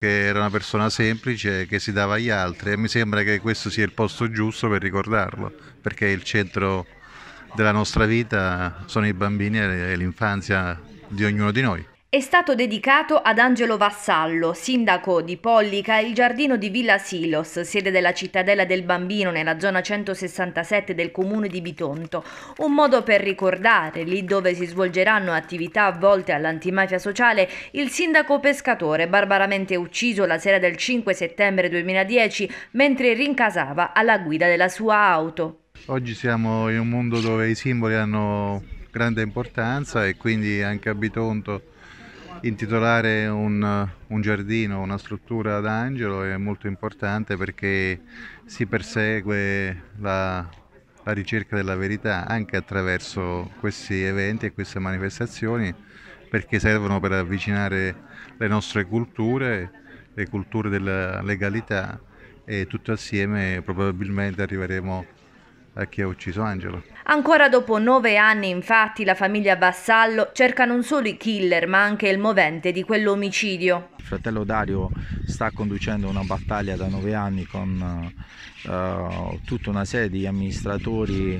che era una persona semplice che si dava agli altri e mi sembra che questo sia il posto giusto per ricordarlo, perché il centro della nostra vita sono i bambini e l'infanzia di ognuno di noi. È stato dedicato ad Angelo Vassallo, sindaco di Pollica, il giardino di Villa Silos, sede della cittadella del bambino nella zona 167 del comune di Bitonto. Un modo per ricordare, lì dove si svolgeranno attività volte all'antimafia sociale, il sindaco pescatore barbaramente ucciso la sera del 5 settembre 2010 mentre rincasava alla guida della sua auto. Oggi siamo in un mondo dove i simboli hanno grande importanza e quindi anche a Bitonto intitolare un, un giardino, una struttura ad Angelo è molto importante perché si persegue la, la ricerca della verità anche attraverso questi eventi e queste manifestazioni perché servono per avvicinare le nostre culture, le culture della legalità e tutto assieme probabilmente arriveremo a a chi ha ucciso Angelo. Ancora dopo nove anni, infatti, la famiglia Vassallo cerca non solo i killer, ma anche il movente di quell'omicidio. Il fratello Dario sta conducendo una battaglia da nove anni con uh, tutta una serie di amministratori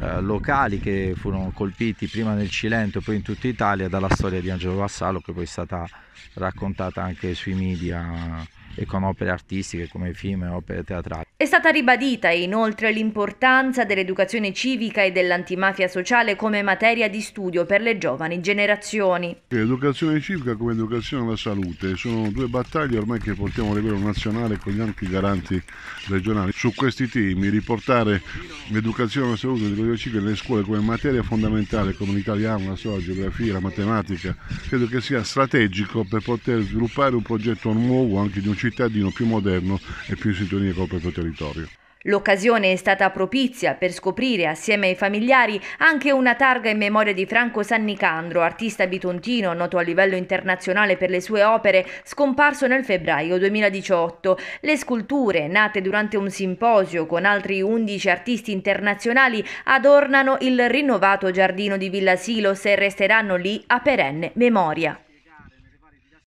uh, locali che furono colpiti prima nel Cilento e poi in tutta Italia dalla storia di Angelo Vassallo che poi è stata raccontata anche sui media e con opere artistiche come film e opere teatrali. È stata ribadita inoltre l'importanza dell'educazione civica e dell'antimafia sociale come materia di studio per le giovani generazioni. L'educazione civica come educazione alla salute sono due battaglie ormai che portiamo a livello nazionale con gli altri garanti regionali. Su questi temi riportare l'educazione alla salute e l'educazione civica nelle scuole come materia fondamentale come l'italiano, la storia, la geografia, la matematica, credo che sia strategico per poter sviluppare un progetto nuovo anche di un cittadino più moderno e più in sintonia con il proprio territorio territorio. L'occasione è stata propizia per scoprire assieme ai familiari anche una targa in memoria di Franco Sannicandro, artista bitontino noto a livello internazionale per le sue opere, scomparso nel febbraio 2018. Le sculture, nate durante un simposio con altri 11 artisti internazionali, adornano il rinnovato giardino di Villa Silos e resteranno lì a perenne memoria.